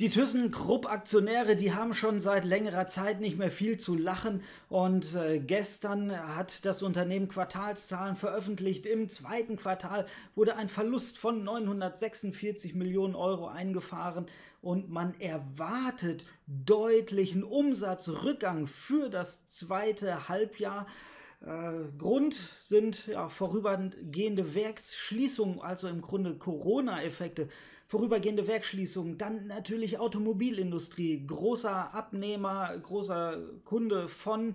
Die ThyssenKrupp-Aktionäre, die haben schon seit längerer Zeit nicht mehr viel zu lachen und äh, gestern hat das Unternehmen Quartalszahlen veröffentlicht. Im zweiten Quartal wurde ein Verlust von 946 Millionen Euro eingefahren und man erwartet deutlichen Umsatzrückgang für das zweite Halbjahr. Äh, Grund sind ja, vorübergehende Werksschließungen, also im Grunde Corona-Effekte, vorübergehende Werksschließungen, dann natürlich Automobilindustrie, großer Abnehmer, großer Kunde von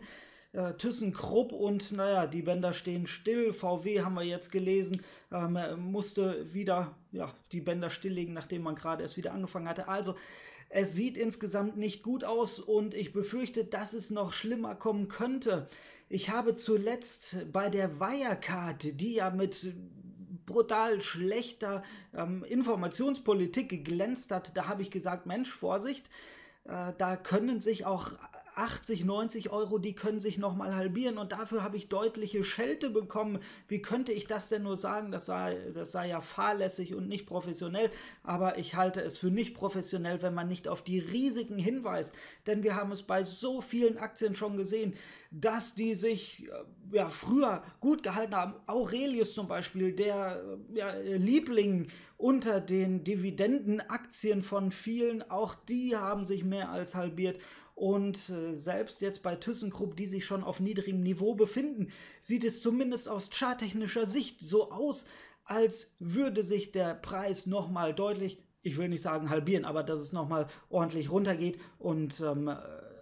äh, ThyssenKrupp und naja, die Bänder stehen still. VW haben wir jetzt gelesen, ähm, musste wieder ja, die Bänder stilllegen, nachdem man gerade erst wieder angefangen hatte. Also es sieht insgesamt nicht gut aus und ich befürchte, dass es noch schlimmer kommen könnte. Ich habe zuletzt bei der Wirecard, die ja mit brutal schlechter ähm, Informationspolitik geglänzt hat, da habe ich gesagt, Mensch, Vorsicht, äh, da können sich auch 80, 90 Euro, die können sich nochmal halbieren und dafür habe ich deutliche Schelte bekommen. Wie könnte ich das denn nur sagen? Das sei, das sei ja fahrlässig und nicht professionell, aber ich halte es für nicht professionell, wenn man nicht auf die Risiken hinweist. Denn wir haben es bei so vielen Aktien schon gesehen, dass die sich äh, ja, früher gut gehalten haben. Aurelius zum Beispiel, der äh, ja, Liebling unter den Dividendenaktien von vielen, auch die haben sich mehr als halbiert. Und äh, selbst jetzt bei ThyssenKrupp, die sich schon auf niedrigem Niveau befinden, sieht es zumindest aus charttechnischer Sicht so aus, als würde sich der Preis nochmal deutlich, ich will nicht sagen halbieren, aber dass es nochmal ordentlich runtergeht und ähm,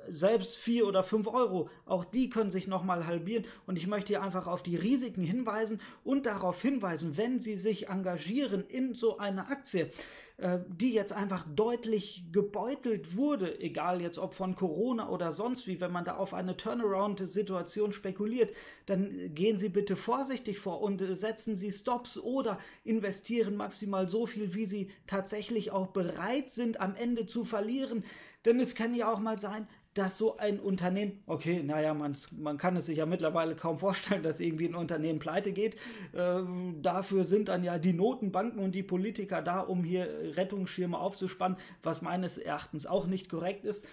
selbst vier oder fünf Euro, auch die können sich nochmal halbieren. Und ich möchte hier einfach auf die Risiken hinweisen und darauf hinweisen, wenn Sie sich engagieren in so eine Aktie, äh, die jetzt einfach deutlich gebeutelt wurde, egal jetzt ob von Corona oder sonst wie, wenn man da auf eine Turnaround-Situation spekuliert, dann gehen Sie bitte vorsichtig vor und äh, setzen Sie Stops oder investieren maximal so viel, wie Sie tatsächlich auch bereit sind, am Ende zu verlieren. Denn es kann ja auch mal sein, dass so ein Unternehmen, okay, naja, man, man kann es sich ja mittlerweile kaum vorstellen, dass irgendwie ein Unternehmen pleite geht. Ähm, dafür sind dann ja die Notenbanken und die Politiker da, um hier Rettungsschirme aufzuspannen, was meines Erachtens auch nicht korrekt ist.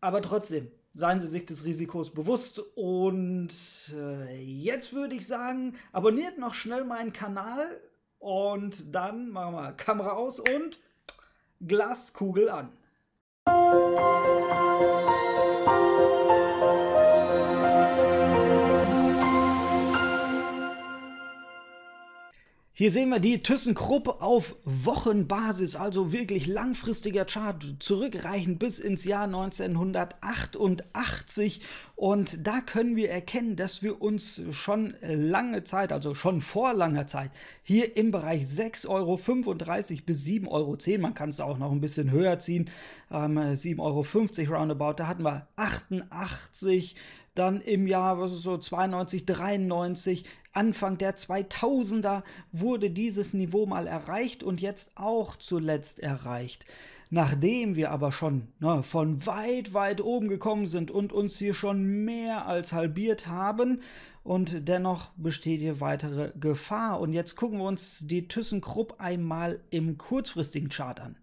Aber trotzdem, seien Sie sich des Risikos bewusst. Und äh, jetzt würde ich sagen, abonniert noch schnell meinen Kanal und dann machen wir Kamera aus und Glaskugel an. Música Hier sehen wir die ThyssenKrupp auf Wochenbasis, also wirklich langfristiger Chart, zurückreichend bis ins Jahr 1988. Und da können wir erkennen, dass wir uns schon lange Zeit, also schon vor langer Zeit, hier im Bereich 6,35 Euro bis 7,10 Euro, man kann es auch noch ein bisschen höher ziehen, ähm, 7,50 Euro roundabout, da hatten wir 88 Euro dann im Jahr, was ist so, 92, 93, Anfang der 2000er wurde dieses Niveau mal erreicht und jetzt auch zuletzt erreicht. Nachdem wir aber schon ne, von weit, weit oben gekommen sind und uns hier schon mehr als halbiert haben und dennoch besteht hier weitere Gefahr. Und jetzt gucken wir uns die ThyssenKrupp einmal im kurzfristigen Chart an.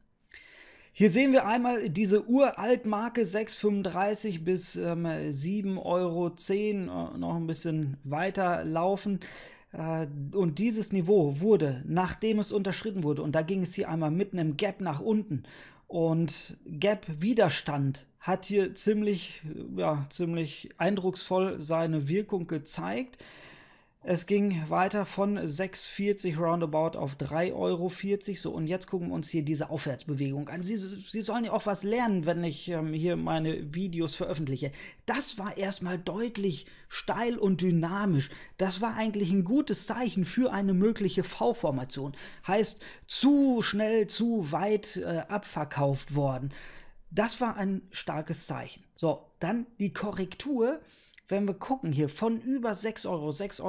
Hier sehen wir einmal diese Uraltmarke 6,35 bis ähm, 7,10 Euro, äh, noch ein bisschen weiter laufen. Äh, und dieses Niveau wurde, nachdem es unterschritten wurde, und da ging es hier einmal mit einem Gap nach unten. Und Gap-Widerstand hat hier ziemlich, ja, ziemlich eindrucksvoll seine Wirkung gezeigt. Es ging weiter von 6,40 roundabout auf 3,40 Euro. So, und jetzt gucken wir uns hier diese Aufwärtsbewegung an. Sie, Sie sollen ja auch was lernen, wenn ich ähm, hier meine Videos veröffentliche. Das war erstmal deutlich steil und dynamisch. Das war eigentlich ein gutes Zeichen für eine mögliche V-Formation. Heißt, zu schnell, zu weit äh, abverkauft worden. Das war ein starkes Zeichen. So, dann die Korrektur wenn wir gucken hier, von über 6 Euro, 6,10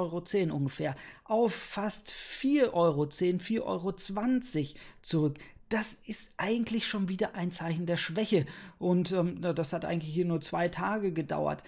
Euro ungefähr, auf fast 4,10 Euro, 4,20 Euro zurück. Das ist eigentlich schon wieder ein Zeichen der Schwäche. Und ähm, das hat eigentlich hier nur zwei Tage gedauert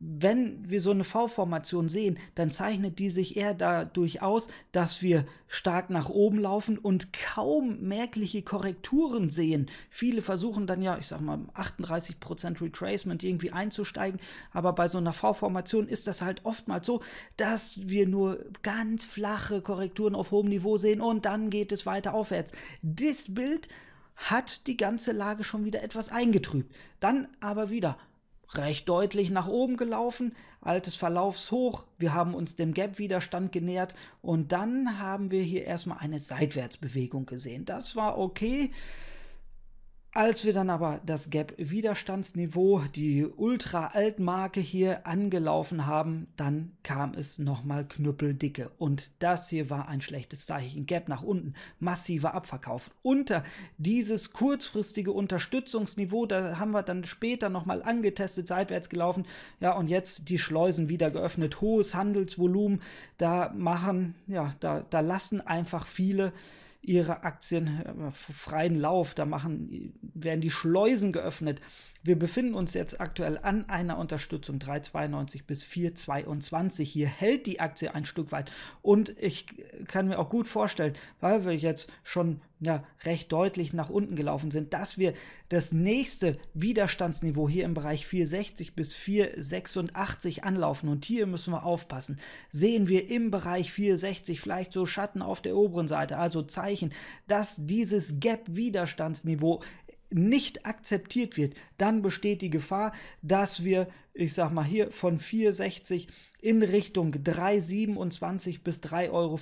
wenn wir so eine V-Formation sehen, dann zeichnet die sich eher dadurch aus, dass wir stark nach oben laufen und kaum merkliche Korrekturen sehen. Viele versuchen dann ja, ich sag mal, 38% Retracement irgendwie einzusteigen, aber bei so einer V-Formation ist das halt oftmals so, dass wir nur ganz flache Korrekturen auf hohem Niveau sehen und dann geht es weiter aufwärts. Das Bild hat die ganze Lage schon wieder etwas eingetrübt. Dann aber wieder recht deutlich nach oben gelaufen, altes Verlaufshoch, wir haben uns dem Gap-Widerstand genähert und dann haben wir hier erstmal eine Seitwärtsbewegung gesehen. Das war okay. Als wir dann aber das Gap-Widerstandsniveau, die Ultra-Altmarke hier angelaufen haben, dann kam es nochmal knüppeldicke. Und das hier war ein schlechtes Zeichen. Gap nach unten, massiver Abverkauf. Unter dieses kurzfristige Unterstützungsniveau, da haben wir dann später nochmal angetestet, seitwärts gelaufen. Ja, und jetzt die Schleusen wieder geöffnet, hohes Handelsvolumen. Da machen, ja, da, da lassen einfach viele ihre Aktien äh, freien Lauf, da machen, werden die Schleusen geöffnet. Wir befinden uns jetzt aktuell an einer Unterstützung 3,92 bis 4,22. Hier hält die Aktie ein Stück weit und ich äh, kann mir auch gut vorstellen, weil wir jetzt schon ja, recht deutlich nach unten gelaufen sind, dass wir das nächste Widerstandsniveau hier im Bereich 460 bis 486 anlaufen. Und hier müssen wir aufpassen. Sehen wir im Bereich 460 vielleicht so Schatten auf der oberen Seite, also Zeichen, dass dieses Gap-Widerstandsniveau nicht akzeptiert wird, dann besteht die Gefahr, dass wir, ich sag mal hier, von 4,60 in Richtung 3,27 bis 3,40 Euro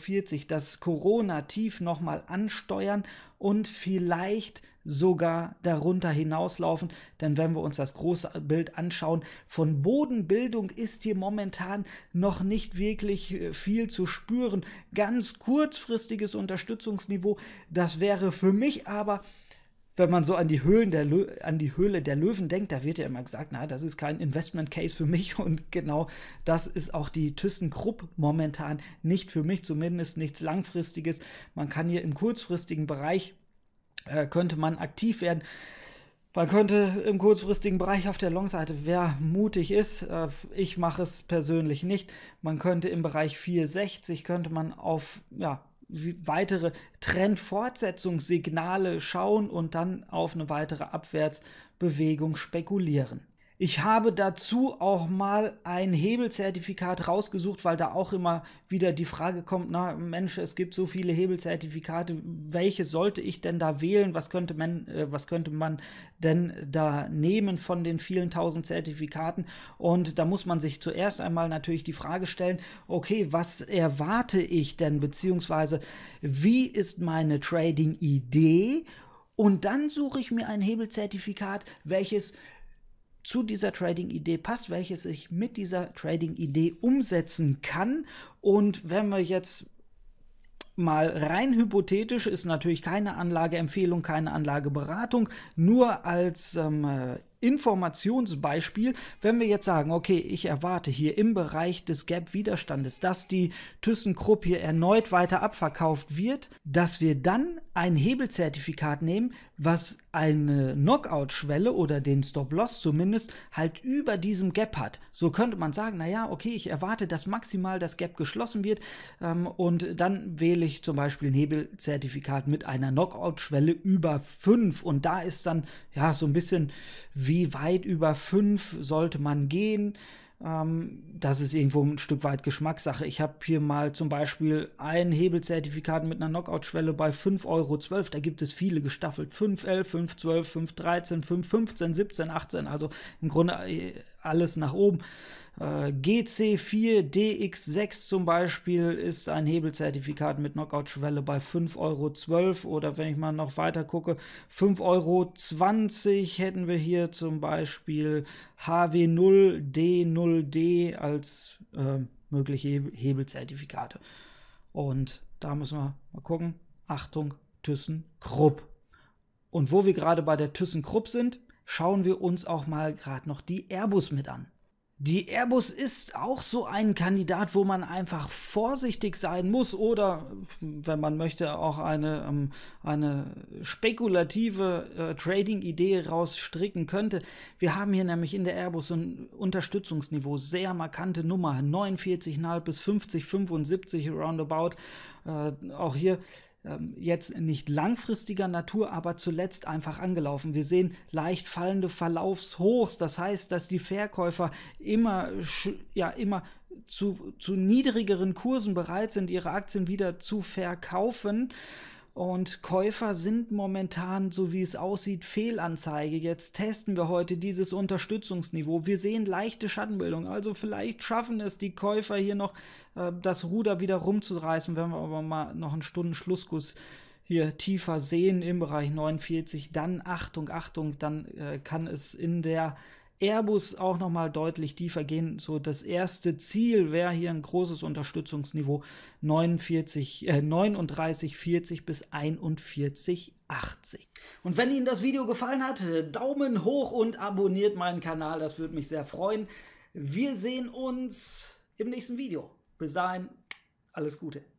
das Corona-Tief nochmal ansteuern und vielleicht sogar darunter hinauslaufen. Denn wenn wir uns das große Bild anschauen, von Bodenbildung ist hier momentan noch nicht wirklich äh, viel zu spüren. Ganz kurzfristiges Unterstützungsniveau, das wäre für mich aber wenn man so an die, Höhlen der an die Höhle der Löwen denkt, da wird ja immer gesagt, na, das ist kein Investment Case für mich und genau das ist auch die ThyssenKrupp momentan nicht für mich, zumindest nichts Langfristiges. Man kann hier im kurzfristigen Bereich, äh, könnte man aktiv werden. Man könnte im kurzfristigen Bereich auf der Long-Seite, wer mutig ist, äh, ich mache es persönlich nicht, man könnte im Bereich 460, könnte man auf, ja, weitere Trendfortsetzungssignale schauen und dann auf eine weitere Abwärtsbewegung spekulieren. Ich habe dazu auch mal ein Hebelzertifikat rausgesucht, weil da auch immer wieder die Frage kommt, na Mensch, es gibt so viele Hebelzertifikate, welches sollte ich denn da wählen? Was könnte man, äh, was könnte man denn da nehmen von den vielen tausend Zertifikaten? Und da muss man sich zuerst einmal natürlich die Frage stellen, okay, was erwarte ich denn, beziehungsweise wie ist meine Trading-Idee? Und dann suche ich mir ein Hebelzertifikat, welches zu dieser Trading-Idee passt, welches ich mit dieser Trading-Idee umsetzen kann. Und wenn wir jetzt mal rein hypothetisch ist natürlich keine Anlageempfehlung, keine Anlageberatung, nur als ähm, äh, Informationsbeispiel, wenn wir jetzt sagen, okay, ich erwarte hier im Bereich des Gap-Widerstandes, dass die ThyssenKrupp hier erneut weiter abverkauft wird, dass wir dann ein Hebelzertifikat nehmen, was eine Knockout-Schwelle oder den Stop-Loss zumindest halt über diesem Gap hat. So könnte man sagen, naja, okay, ich erwarte, dass maximal das Gap geschlossen wird ähm, und dann wähle ich zum Beispiel ein Hebelzertifikat mit einer Knockout-Schwelle über 5 und da ist dann ja so ein bisschen wie weit über fünf sollte man gehen. Ähm, das ist irgendwo ein Stück weit Geschmackssache. Ich habe hier mal zum Beispiel ein Hebelzertifikat mit einer Knockout-Schwelle bei 5,12 Euro. Da gibt es viele gestaffelt. 5,11, 5,12, 5,13, 12, 17, 18. Also im Grunde äh, alles nach oben. Äh, GC4DX6 zum Beispiel ist ein Hebelzertifikat mit Knockout-Schwelle bei 5,12 Euro. Oder wenn ich mal noch weiter gucke, 5,20 Euro hätten wir hier zum Beispiel HW0D0D als äh, mögliche Hebelzertifikate. Und da müssen wir mal gucken. Achtung, ThyssenKrupp. Und wo wir gerade bei der ThyssenKrupp sind, schauen wir uns auch mal gerade noch die Airbus mit an. Die Airbus ist auch so ein Kandidat, wo man einfach vorsichtig sein muss oder, wenn man möchte, auch eine, ähm, eine spekulative äh, Trading-Idee rausstricken könnte. Wir haben hier nämlich in der Airbus ein Unterstützungsniveau, sehr markante Nummer, 49,5 bis 50, 75 roundabout. Äh, auch hier ähm, jetzt nicht langfristiger Natur, aber zuletzt einfach angelaufen. Wir sehen leicht fallende Verlaufshochs, das heißt, dass die Verkäufer immer, ja, immer zu, zu niedrigeren Kursen bereit sind, ihre Aktien wieder zu verkaufen. Und Käufer sind momentan, so wie es aussieht, Fehlanzeige. Jetzt testen wir heute dieses Unterstützungsniveau. Wir sehen leichte Schattenbildung. Also vielleicht schaffen es die Käufer hier noch, äh, das Ruder wieder rumzureißen, wenn wir aber mal noch einen Stunden Schlusskuss hier tiefer sehen im Bereich 49, dann Achtung, Achtung, dann äh, kann es in der Airbus auch nochmal deutlich tiefer gehen. So das erste Ziel wäre hier ein großes Unterstützungsniveau 49, äh, 39, 40 bis 41, 80. Und wenn Ihnen das Video gefallen hat, Daumen hoch und abonniert meinen Kanal. Das würde mich sehr freuen. Wir sehen uns im nächsten Video. Bis dahin, alles Gute.